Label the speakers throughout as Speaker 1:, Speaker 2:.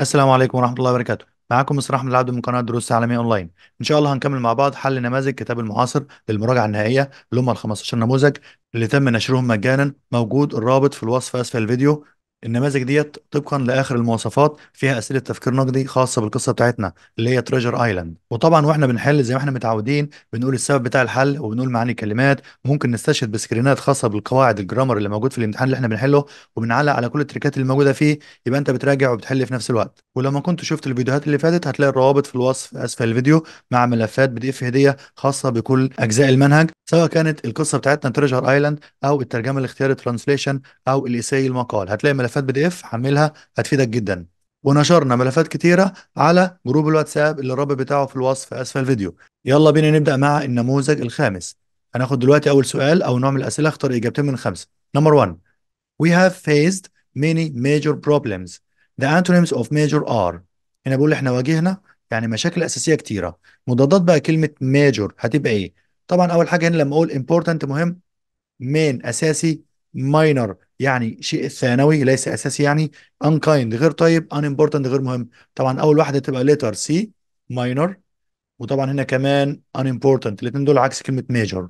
Speaker 1: السلام عليكم ورحمة الله وبركاته معاكم مصطفى أحمد العبد من قناة دروس عالمية أونلاين إن شاء الله هنكمل مع بعض حل نماذج كتاب المعاصر للمراجعة النهائية اللي هم ال 15 نموذج اللي تم نشرهم مجانا موجود الرابط في الوصف أسفل الفيديو النماذج ديت طبقا لاخر المواصفات فيها اسئله تفكير نقدي خاصه بالقصه بتاعتنا اللي هي تريجر ايلاند وطبعا واحنا بنحل زي ما احنا متعودين بنقول السبب بتاع الحل وبنقول معاني الكلمات ممكن نستشهد بسكرينات خاصه بالقواعد الجرامر اللي موجود في الامتحان اللي احنا بنحله وبنعلق على كل التريكات اللي موجوده فيه يبقى انت بتراجع وبتحل في نفس الوقت ولما كنت شفت الفيديوهات اللي فاتت هتلاقي الروابط في الوصف اسفل الفيديو مع ملفات بي دي اف هديه خاصه بكل اجزاء المنهج سواء كانت القصه بتاعتنا تريجر ايلاند او الترجمه الاختياري ترانسليشن او الايساي المقال هتلاقي ملفات بي دي اف هعملها هتفيدك جدا ونشرنا ملفات كتيره على جروب الواتساب اللي الرابط بتاعه في الوصف اسفل الفيديو يلا بينا نبدا مع النموذج الخامس هناخد دلوقتي اول سؤال او نوع من الاسئله اختار اجابتين من خمسه نمبر 1 وي هاف فيسد ميني ميجور بروبلمز ذا انتونيمز اوف major ار هنا بقول احنا واجهنا يعني مشاكل اساسيه كتيره مضادات بقى كلمه ميجور هتبقى ايه طبعا اول حاجه هنا لما اقول امبورتنت مهم مين اساسي ماينر يعني شيء ثانوي ليس اساسي يعني unkind غير طيب unimportant غير مهم طبعا اول واحده تبقى letter C minor وطبعا هنا كمان unimportant الاثنين دول عكس كلمه major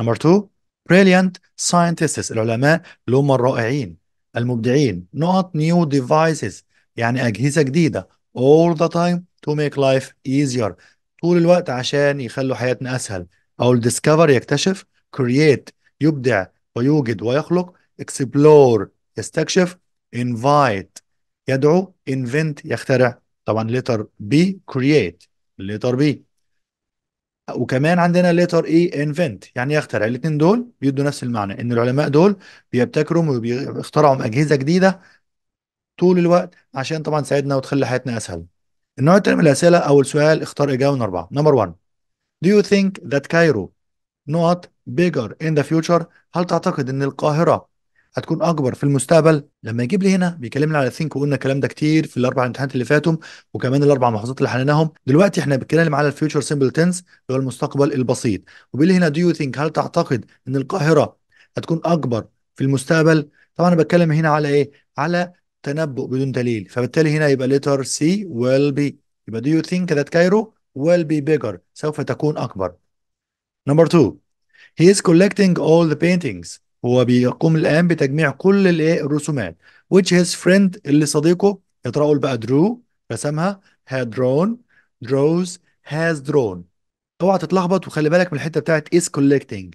Speaker 1: نمبر 2 brilliant scientists العلماء اللي هم الرائعين المبدعين not new devices يعني اجهزه جديده all the time to make life easier طول الوقت عشان يخلوا حياتنا اسهل او الديسكفر يكتشف create يبدع ويوجد ويخلق explore يستكشف invite يدعو invent يخترع طبعا letter B create letter B وكمان عندنا letter E invent يعني يخترع الاثنين دول بيدوا نفس المعنى ان العلماء دول بيبتكروا وبيخترعوا اجهزه جديده طول الوقت عشان طبعا تساعدنا وتخلي حياتنا اسهل النوع الثاني من الاسئله اول سؤال اختار اجابه من اربعه نمبر 1 Do you think that Cairo not bigger in the future هل تعتقد ان القاهره هتكون اكبر في المستقبل لما يجيب لي هنا بيكلمنا على ثينك وقلنا الكلام ده كتير في الاربع امتحانات اللي فاتوا وكمان الاربع ملاحظات اللي حليناهم دلوقتي احنا بنتكلم على الفيوتشر سيمبل تنس اللي هو المستقبل البسيط وبيقول لي هنا دو يو ثينك هل تعتقد ان القاهره هتكون اكبر في المستقبل طبعا انا بتكلم هنا على ايه على تنبؤ بدون دليل فبالتالي هنا يبقى ليتر سي ويل بي يبقى دو يو ثينك ذات كايرو ويل بي بيجر سوف تكون أكبر. نمبر 2 هي از كولكتنج اول ذا paintings هو بيقوم الآن بتجميع كل الايه الرسومات which his friend اللي صديقه يتراءل بقى درو رسمها had drawn draws has drawn اوعى تتلخبط وخلي بالك من الحته بتاعت is collecting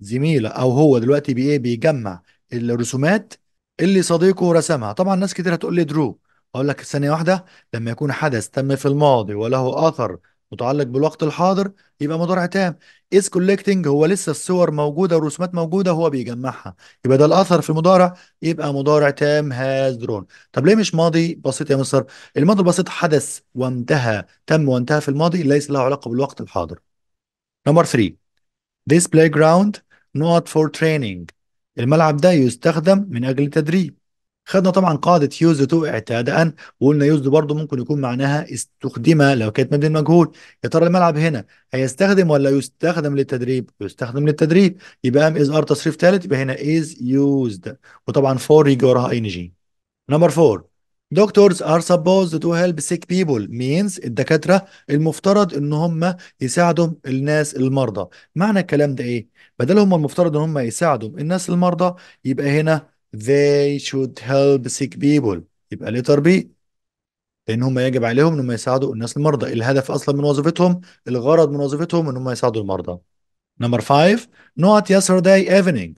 Speaker 1: زميله او هو دلوقتي بايه بيجمع الرسومات اللي صديقه رسمها طبعا ناس كتير هتقول لي درو اقول لك ثانيه واحده لما يكون حدث تم في الماضي وله اثر متعلق بالوقت الحاضر يبقى مضارع تام is collecting هو لسه الصور موجودة والرسومات موجودة هو بيجمعها يبقى ده الأثر في المضارع يبقى مضارع تام has drawn طب ليه مش ماضي بسيط يا مصر الماضي البسيط حدث وانتهى تم وانتهى في الماضي ليس له علاقة بالوقت الحاضر نمبر 3 this playground not for training الملعب ده يستخدم من أجل التدريب خدنا طبعا قاعده يوزد تو اعتادة وقلنا يوزد برضو ممكن يكون معناها استخدم لو كانت مبني المجهول يا ترى الملعب هنا هيستخدم ولا يستخدم للتدريب يستخدم للتدريب يبقى ام از ار تصريف ثالث يبقى هنا از يوزد وطبعا فور يجي وراها ان جي نمبر 4 دكتورز ار supposed تو هيلب سيك بيبول مينز الدكاترة المفترض ان هم يساعدوا الناس المرضى معنى الكلام ده ايه بدل هم المفترض ان هم يساعدوا الناس المرضى يبقى هنا they should help sick people يبقى letter B لان هم يجب عليهم ان هم يساعدوا الناس المرضى الهدف اصلا من وظيفتهم الغرض من وظيفتهم ان هم يساعدوا المرضى نمبر 5 not yesterday evening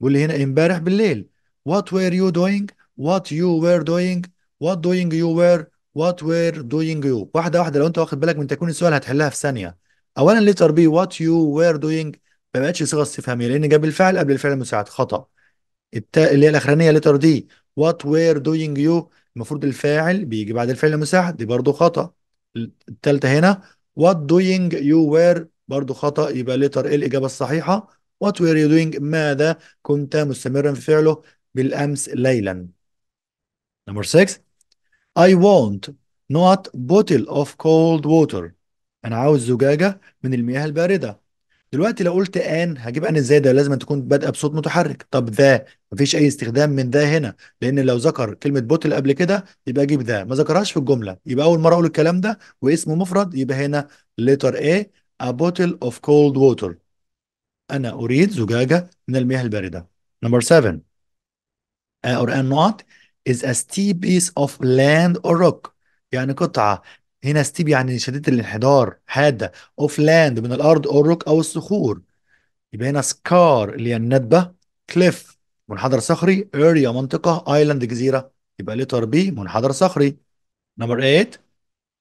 Speaker 1: قول لي هنا امبارح بالليل what were you doing what you were doing what doing you were what were doing you واحده واحده لو انت واخد بالك من تكون السؤال هتحلها في ثانيه اولا لتر بي what you were doing ما بقتش صيغه استفهاميه لان جاب الفعل قبل الفعل المساعد خطا التاء اللي هي الاخرانيه لتر دي وات وير دوينج يو المفروض الفاعل بيجي بعد الفعل المساعد دي برضو خطا الثالثه هنا وات دوينج يو وير برضو خطا يبقى لتر ايه الاجابه الصحيحه وات وير يو دوينج ماذا كنت مستمرا في فعله بالامس ليلا نمبر 6 I want not bottle of cold water أنا عاوز زجاجة من المياه الباردة دلوقتي لو قلت ان هجيب ان ازاي ده لازم تكون بادئه بصوت متحرك طب ذا مفيش اي استخدام من ذا هنا لان لو ذكر كلمه بوتل قبل كده يبقى اجيب ذا ما ذكرهاش في الجمله يبقى اول مره اقول الكلام ده واسمه مفرد يبقى هنا لتر اي a bottle of cold water انا اريد زجاجه من المياه البارده نمبر 7 or an knot is a steep piece of land or rock يعني قطعة هنا ستيب يعني شديدة الانحدار حادة اوف لاند من الأرض أو الروك أو الصخور يبقى هنا سكار اللي هي الندبة كليف منحدر صخري اريا منطقة ايلاند جزيرة يبقى لتر بي منحدر صخري نمبر 8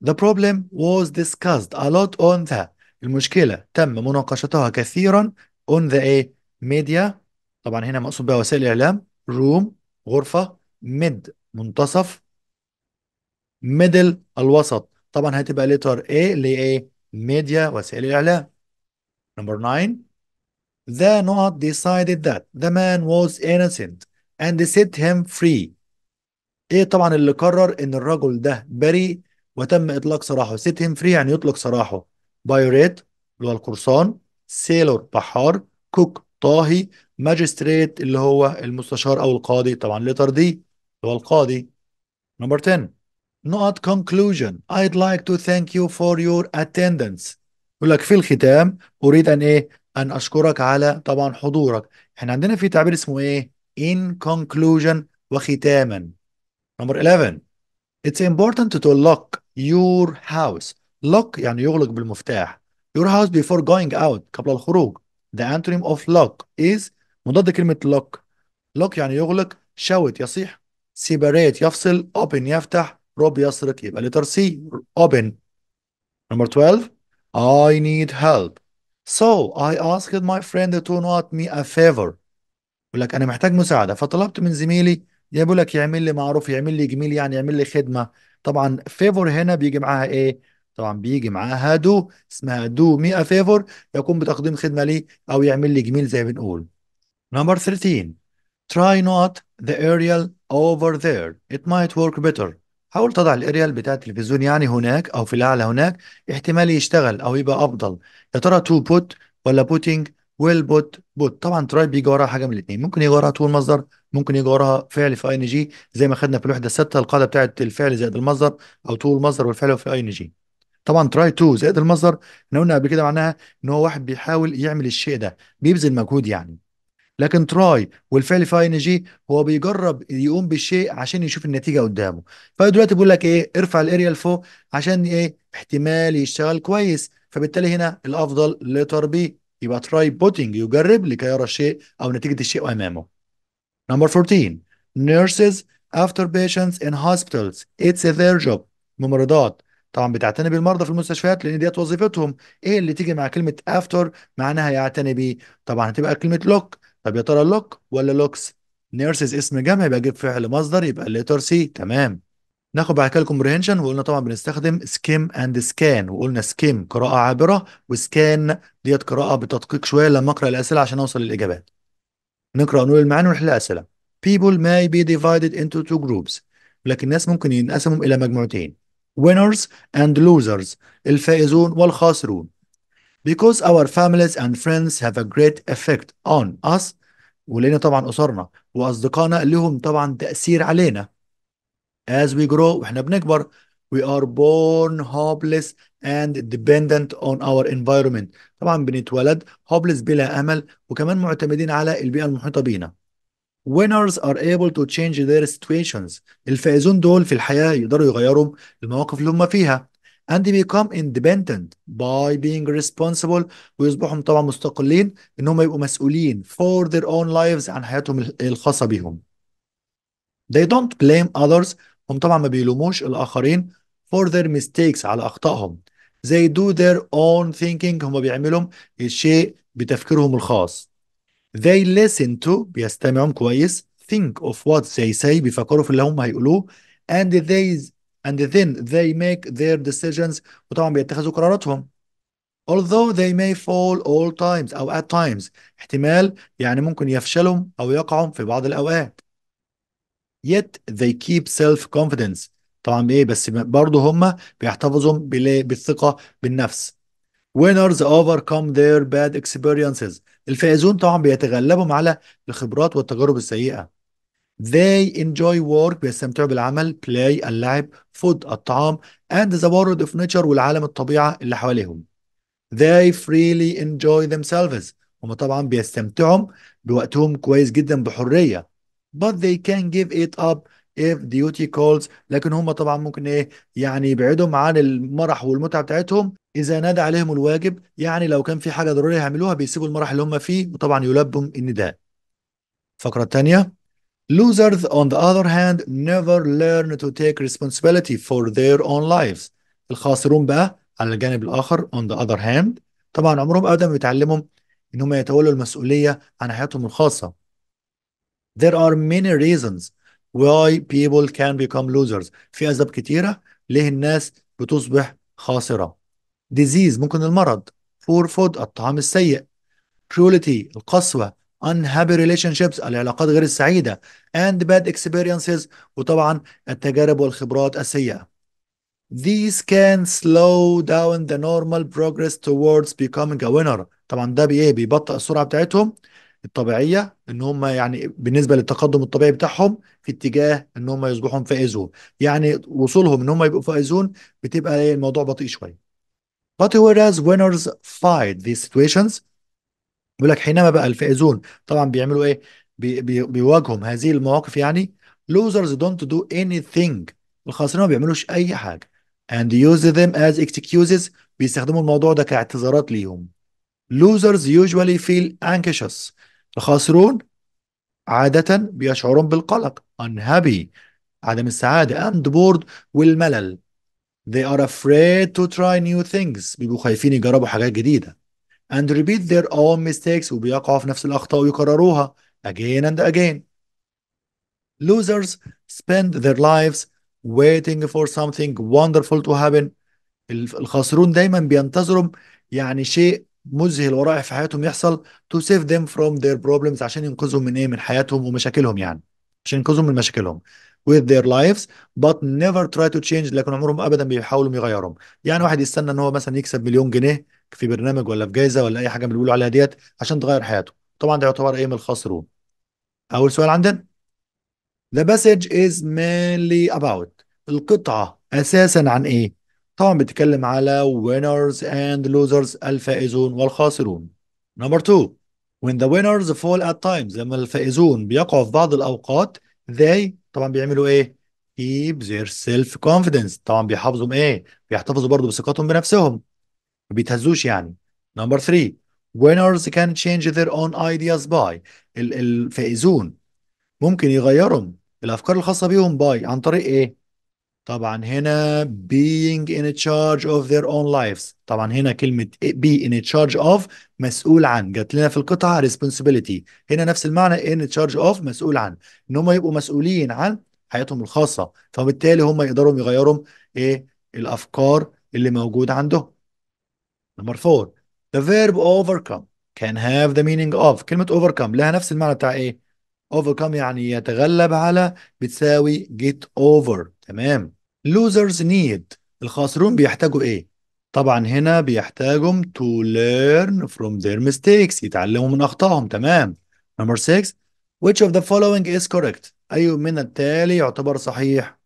Speaker 1: The problem was discussed a lot on the المشكلة تم مناقشتها كثيرا on the ايه ميديا طبعا هنا مقصود بها وسائل الإعلام روم غرفة ميد منتصف ميدل الوسط طبعا هتبقى letter A اللي هي ايه؟ ميديا وسائل الاعلام. نمبر 9 The not decided that the man was innocent and set him free. ايه طبعا اللي قرر ان الرجل ده بريء وتم اطلاق سراحه set him free يعني يطلق سراحه. بايوريت اللي هو القرصان، سيلور بحار، كوك طاهي، ماجستريت اللي هو المستشار او القاضي طبعا letter دي اللي هو القاضي. نمبر 10 نقط conclusion I'd like to thank you for your attendance يقول لك في الختام أريد أن إيه أن أشكرك على طبعا حضورك إحنا عندنا في تعبير اسمه إيه in conclusion وختاما number 11 It's important to lock your house lock يعني يغلق بالمفتاح your house before going out قبل الخروج the antonym of lock is مضاد كلمة lock lock يعني يغلق shout يصيح separate يفصل open يفتح روب يسرق يبقى لتر سي open نمبر 12 I need help so I asked my friend to not me a favor يقول لك انا محتاج مساعده فطلبت من زميلي يقول لك يعمل لي معروف يعمل لي جميل يعني يعمل لي خدمه طبعا favor هنا بيجي معاها ايه طبعا بيجي معاها دو اسمها دو مي فيفور يقوم بتقديم خدمه لي او يعمل لي جميل زي ما بنقول نمبر 13 try not the aerial over there it might work better حاول تضع الاريال بتاع التلفزيون يعني هناك او في الاعلى هناك احتمال يشتغل او يبقى افضل يا ترى تو بوت ولا بوتينج ويل بوت بوت طبعا تراي بيجي وراها حاجه من الاثنين ممكن يجي وراها طول مصدر ممكن يجي وراها فعل في اي ان جي زي ما خدنا في الوحده السادسه القاعده بتاعت الفعل زائد المصدر او طول المصدر والفعل في اي ان جي طبعا تراي تو زائد المصدر احنا قلنا قبل كده معناها ان هو واحد بيحاول يعمل الشيء ده بيبذل مجهود يعني لكن تراي والفعل في ان جي هو بيجرب يقوم بالشيء عشان يشوف النتيجه قدامه فدلوقتي بيقول لك ايه ارفع الاريا لفوق عشان ايه احتمال يشتغل كويس فبالتالي هنا الافضل لتر بي يبقى تراي بوتنج يجرب لكي يرى الشيء او نتيجه الشيء امامه نمبر 14 nurses after patients in hospitals it's their job ممرضات طبعا بتعتني بالمرضى في المستشفيات لان ديت وظيفتهم ايه اللي تيجي مع كلمه افتر معناها يعتني بيه طبعا هتبقى كلمه لوك طب يا ترى لوك ولا لوكس نيرسز اسم جمع يبقى اجيب فعل مصدر يبقى ليتر سي تمام ناخد بعد كده الكومبريهنشن وقلنا طبعا بنستخدم سكيم اند سكان وقلنا سكيم قراءة عابرة وسكان ديت قراءة بتدقيق شوية لما اقرا الأسئلة عشان اوصل للإجابات. نقرأ ونقول المعاني ونحل الأسئلة. People may be divided into two groups. لكن الناس ممكن ينقسموا إلى مجموعتين. Winners and losers. الفائزون والخاسرون. Because our families and friends have a great effect on us ولنا طبعا أسرنا وأصدقائنا لهم طبعا تأثير علينا as we grow وإحنا بنكبر we are born hopeless and dependent on our environment طبعا بنتولد hopeless بلا أمل وكمان معتمدين على البيئة المحيطة بينا winners are able to change their situations الفائزون دول في الحياة يقدروا يغيروا المواقف اللي هم فيها and they become independent by being responsible ويصبحوا طبعا مستقلين ان هم يبقوا مسؤولين for their own lives عن حياتهم الخاصه بيهم. They don't blame others هم طبعا ما بيلوموش الاخرين for their mistakes على اخطائهم. They do their own thinking هم بيعملوا الشيء بتفكيرهم الخاص. They listen to بيستمعوا كويس think of what they say بيفكروا في اللي هم هيقولوه and they and then they make their decisions وطبعا بيتخذوا قراراتهم although they may fall all times أو at times احتمال يعني ممكن يفشلوا أو يقعوا في بعض الأوقات yet they keep self confidence طبعا ايه بس برضه هم بيحتفظوا بالثقة بالنفس winners overcome their bad experiences الفائزون طبعا بيتغلبوا على الخبرات والتجارب السيئة They enjoy work بيستمتعوا بالعمل play اللعب food الطعام and the world of nature والعالم الطبيعة اللي حواليهم They freely enjoy themselves هم طبعا بيستمتعوا بوقتهم كويس جدا بحرية but they can give it up if duty calls لكن هم طبعا ممكن ايه يعني يبعدهم عن المرح والمتعة بتاعتهم إذا نادى عليهم الواجب يعني لو كان في حاجة ضرورية هيعملوها بيسيبوا المرح اللي هم فيه وطبعا يلبهم النداء الفقرة الثانية Losers, on the other hand, never learn to take responsibility for their own lives. الخاسرون بقى على الجانب الآخر on the other hand طبعا عمرهم أبدا ما بيتعلموا إن هم يتولوا المسؤولية عن حياتهم الخاصة. There are many reasons why people can become losers. في أسباب كتيرة ليه الناس بتصبح خاسرة. Disease ممكن المرض. Poor food الطعام السيء. Cruelty القسوة. unhappy relationships العلاقات غير السعيدة and bad experiences وطبعا التجارب والخبرات السيئة These can slow down the normal progress towards becoming a winner طبعا ده بإيه بيبطئ السرعة بتاعتهم الطبيعية ان هم يعني بالنسبة للتقدم الطبيعي بتاعهم في اتجاه ان هم يصبحوا فائزون يعني وصولهم ان هم يبقوا فائزون بتبقى إيه؟ الموضوع بطيء شوية But whereas winners fight these situations بيقول لك حينما بقى الفائزون طبعا بيعملوا ايه بي بي بيواجههم هذه المواقف يعني losers don't do anything الخاسرين ما بيعملوش اي حاجه and use them as excuses بيستخدموا الموضوع ده كاعتذارات ليهم losers usually feel anxious الخاسرون عادة بيشعرون بالقلق unhappy عدم السعادة and bored والملل they are afraid to try new things بيبقوا خايفين يجربوا حاجات جديدة and repeat their own mistakes وبيقعوا في نفس الأخطاء ويكرروها again and again. Losers spend their lives waiting for something wonderful to happen. الخاسرون دايما بينتظروا يعني شيء مذهل ورائع في حياتهم يحصل to save them from their problems عشان ينقذهم من ايه من حياتهم ومشاكلهم يعني عشان ينقذهم من مشاكلهم with their lives but never try to change لكن عمرهم ابدا بيحاولوا يغيرهم يعني واحد يستنى ان هو مثلا يكسب مليون جنيه في برنامج ولا في جائزه ولا اي حاجه من اللي بيقولوا عليها ديت عشان تغير حياته طبعا ده يعتبر ايه من الخاسرون اول سؤال عندنا The passage is mainly about القطعة أساسا عن إيه؟ طبعا بتتكلم على winners and losers الفائزون والخاسرون. Number two When the winners fall at times لما الفائزون بيقعوا في بعض الأوقات they طبعا بيعملوا ايه keep their self confidence طبعا بيحافظوا ايه بيحتفظوا برضو بثقتهم بنفسهم ما بيتهزوش يعني نمبر 3 winners can change their own ideas by الفائزون ممكن يغيروا الافكار الخاصه بيهم باي عن طريق ايه طبعا هنا being in charge of their own lives طبعا هنا كلمة be in charge of مسؤول عن جات لنا في القطعة responsibility هنا نفس المعنى in charge of مسؤول عن ان هم يبقوا مسؤولين عن حياتهم الخاصة فبالتالي هم يقدروا يغيروا ايه الافكار اللي موجودة عندهم نمبر فور the verb overcome can have the meaning of كلمة overcome لها نفس المعنى بتاع ايه overcome يعني يتغلب على بتساوي get over تمام losers need الخاسرون بيحتاجوا ايه طبعا هنا بيحتاجهم to learn from their mistakes يتعلموا من اخطائهم تمام number 6 which of the following is correct اي من التالي يعتبر صحيح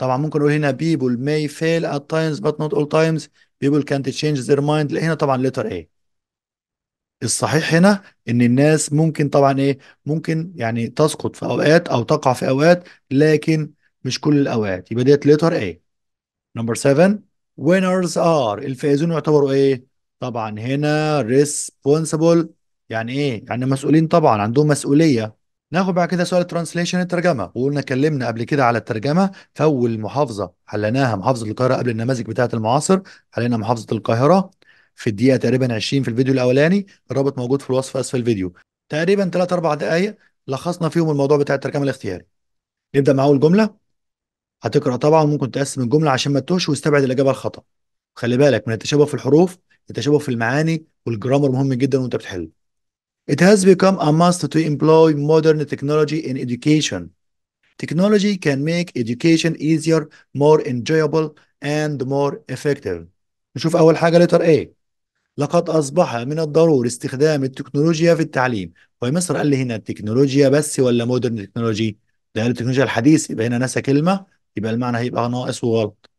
Speaker 1: طبعا ممكن اقول هنا people may fail at times but not all times people can't change their mind هنا طبعا letter A الصحيح هنا ان الناس ممكن طبعا ايه ممكن يعني تسقط في اوقات او تقع في اوقات لكن مش كل الاوقات يبقى ديت ليتر ايه نمبر 7 winners are الفائزون يعتبروا ايه طبعا هنا responsible يعني ايه يعني مسؤولين طبعا عندهم مسؤوليه ناخد بعد كده سؤال ترانسليشن الترجمه وقلنا اتكلمنا قبل كده على الترجمه فاول محافظه حليناها محافظه القاهره قبل النماذج بتاعه المعاصر حلينا محافظه القاهره في الدقيقه تقريبا 20 في الفيديو الاولاني الرابط موجود في الوصف اسفل الفيديو تقريبا 3 4 دقائق لخصنا فيهم الموضوع بتاع الترجمه الاختياري نبدا مع اول جمله هتقرا طبعا ممكن تقسم الجمله عشان ما تتوهش واستبعد الاجابه الخطا خلي بالك من التشابه في الحروف التشابه في المعاني والجرامر مهم جدا وانت بتحل It has become a must to employ modern technology in education. Technology can make education easier, more enjoyable, and more effective. نشوف أول حاجة لتر A. لقد أصبح من الضروري استخدام التكنولوجيا في التعليم. هو مصر قال لي هنا التكنولوجيا بس ولا مودرن تكنولوجي؟ ده قال التكنولوجيا الحديث يبقى هنا نسى كلمة يبقى المعنى هيبقى ناقص وغلط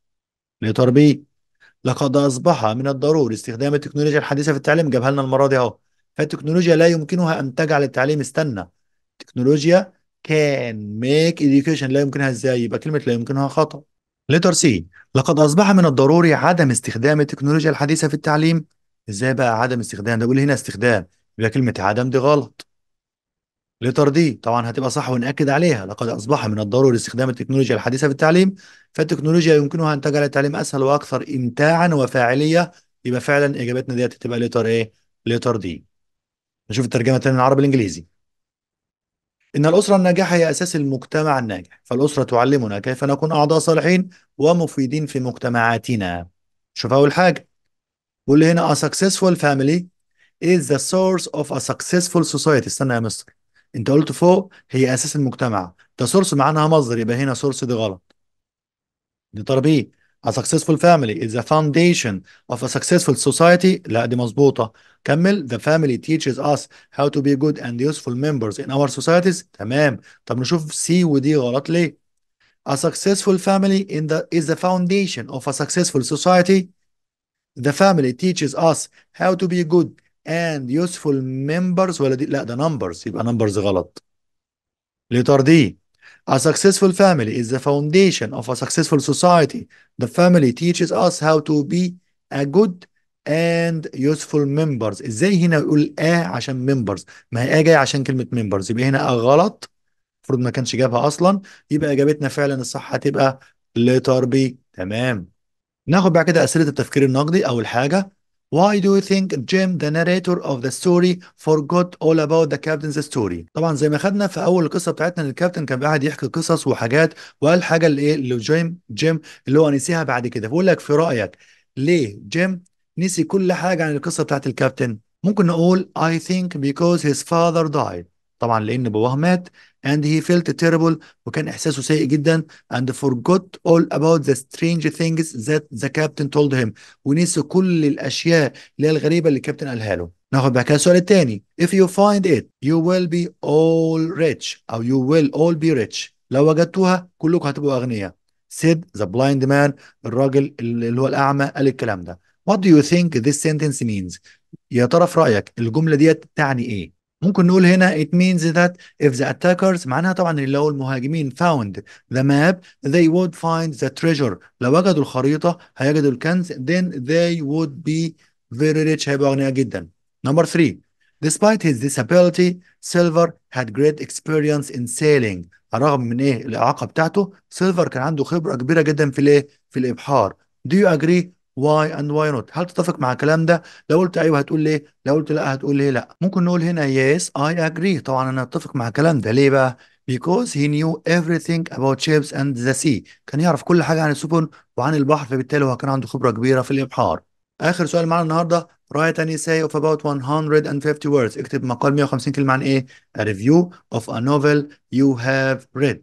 Speaker 1: بي لقد أصبح من الضروري استخدام التكنولوجيا الحديثة في التعليم جابها لنا المرة دي أهو فالتكنولوجيا لا يمكنها أن تجعل التعليم استنى التكنولوجيا كان ميك education لا يمكنها إزاي يبقى كلمة لا يمكنها خطأ ليتر سي لقد أصبح من الضروري عدم استخدام التكنولوجيا الحديثة في التعليم إزاي بقى عدم استخدام ده بيقول هنا استخدام يبقى كلمة عدم دي غلط لترضيه طبعا هتبقى صح ونأكد عليها لقد أصبح من الضروري استخدام التكنولوجيا الحديثة في التعليم فالتكنولوجيا يمكنها أن تجعل التعليم أسهل وأكثر إمتاعا وفاعلية يبقى فعلا إجابتنا ديت هتبقى لتر إيه؟ لتر دي نشوف الترجمة الثانية العربي الإنجليزي إن الأسرة الناجحة هي أساس المجتمع الناجح فالأسرة تعلمنا كيف نكون أعضاء صالحين ومفيدين في مجتمعاتنا شوف أول حاجة واللي هنا a successful family is the source of a successful society استنى يا مستر انت قلت فوق هي اساس المجتمع ده سورس معناها مصدر يبقى هنا سورس دي غلط نقدر بيه A successful family is the foundation of a successful society. لا دي مظبوطة. كمل the family teaches us how to be good and useful members in our societies. تمام. طب نشوف سي ودي غلط ليه؟ A successful family in the is the foundation of a successful society. The family teaches us how to be good and useful members ولا دي لا ده numbers يبقى numbers غلط letter D A successful family is the foundation of a successful society. The family teaches us how to be a good and useful members. ازاي هنا يقول A عشان members؟ ما هي A جاية عشان كلمة members يبقى هنا A غلط المفروض ما كانش جابها أصلا يبقى إجابتنا فعلا الصح هتبقى letter B تمام. ناخد بقى كده أسئلة التفكير النقدي أول حاجة Why do you think Jim the narrator of the story forgot all about the captain's story؟ طبعا زي ما خدنا في اول القصه بتاعتنا ان الكابتن كان قاعد يحكي قصص وحاجات وقال حاجه لايه لجيم جيم اللي هو نسيها بعد كده بقول لك في رايك ليه جيم نسي كل حاجه عن القصه بتاعت الكابتن؟ ممكن نقول I think because his father died طبعا لان باباه مات and he felt terrible وكان احساسه سيء جدا and forgot all about the strange things that the captain told him ونسي كل الاشياء اللي هي الغريبه اللي الكابتن قالها له ناخد بقى كده السؤال الثاني if you find it you will be all rich او you will all be rich لو وجدتوها كلكم هتبقوا اغنياء said the blind man الراجل اللي هو الاعمى قال الكلام ده what do you think this sentence means يا ترى في رايك الجمله ديت تعني ايه ممكن نقول هنا it means that if the attackers معناها طبعا اللي هو المهاجمين found the map they would find the treasure لو وجدوا الخريطة هيجدوا الكنز then they would be very rich هيبقوا أغنياء جدا number three despite his disability silver had great experience in sailing رغم من ايه الإعاقة بتاعته silver كان عنده خبرة كبيرة جدا في الايه في الإبحار do you agree واي اند واي نوت هل تتفق مع الكلام ده لو قلت ايوه هتقول ليه لو قلت لا هتقول ليه لا ممكن نقول هنا يس اي اجري طبعا انا اتفق مع الكلام ده ليه بقى because he knew everything about ships and the sea كان يعرف كل حاجه عن السفن وعن البحر فبالتالي هو كان عنده خبره كبيره في الابحار اخر سؤال معانا النهارده write an essay of about 150 words اكتب مقال 150 كلمه عن ايه a review of a novel you have read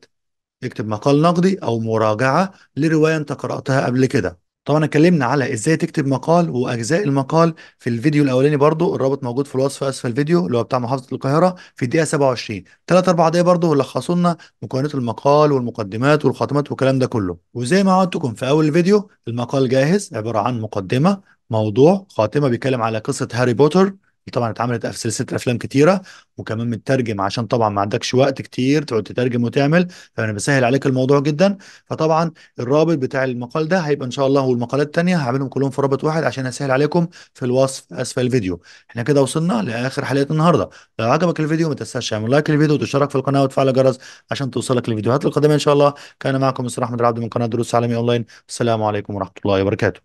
Speaker 1: اكتب مقال نقدي او مراجعه لروايه انت قراتها قبل كده طبعا اتكلمنا على ازاي تكتب مقال واجزاء المقال في الفيديو الاولاني برضو الرابط موجود في الوصف اسفل الفيديو اللي هو بتاع محافظه القاهره في الدقيقه 27 3 4 دقايق برضو لخصوا لنا مكونات المقال والمقدمات والخاتمات والكلام ده كله وزي ما وعدتكم في اول الفيديو المقال جاهز عباره عن مقدمه موضوع خاتمه بيتكلم على قصه هاري بوتر طبعا اتعملت في سلسله افلام كتيره وكمان مترجم عشان طبعا ما عندكش وقت كتير تقعد تترجم وتعمل فانا بسهل عليك الموضوع جدا فطبعا الرابط بتاع المقال ده هيبقى ان شاء الله والمقالات التانيه هعملهم كلهم في رابط واحد عشان اسهل عليكم في الوصف اسفل الفيديو احنا كده وصلنا لاخر حلقه النهارده لو عجبك الفيديو ما تنساش تعمل لايك للفيديو وتشترك في القناه وتفعل الجرس عشان توصلك الفيديوهات القادمه ان شاء الله كان معكم مستر احمد العبد من قناه دروس عالمي اونلاين السلام عليكم ورحمه الله وبركاته